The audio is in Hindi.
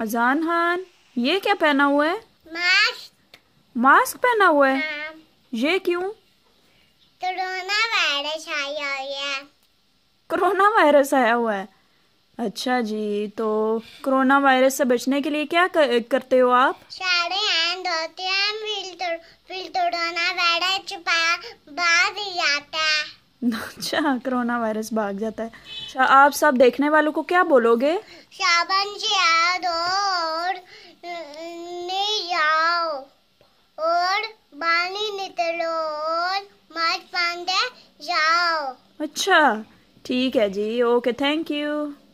अजान खान ये क्या पहना हुआ है मास्क मास्क पहना हुआ है हाँ। ये क्यों कोरोना वायरस आया हुआ है कोरोना वायरस आया हुआ है अच्छा जी तो कोरोना वायरस से बचने के लिए क्या कर, करते हो आप सारे हैं धोते हैं फिल्टर तो, फिल्टर कोरोना वायरस छुपा भाग जाता है अच्छा कोरोना वायरस भाग जाता है अच्छा आप सब देखने वालों को क्या बोलोगे साबन से हाथ अच्छा ठीक है जी ओके थैंक यू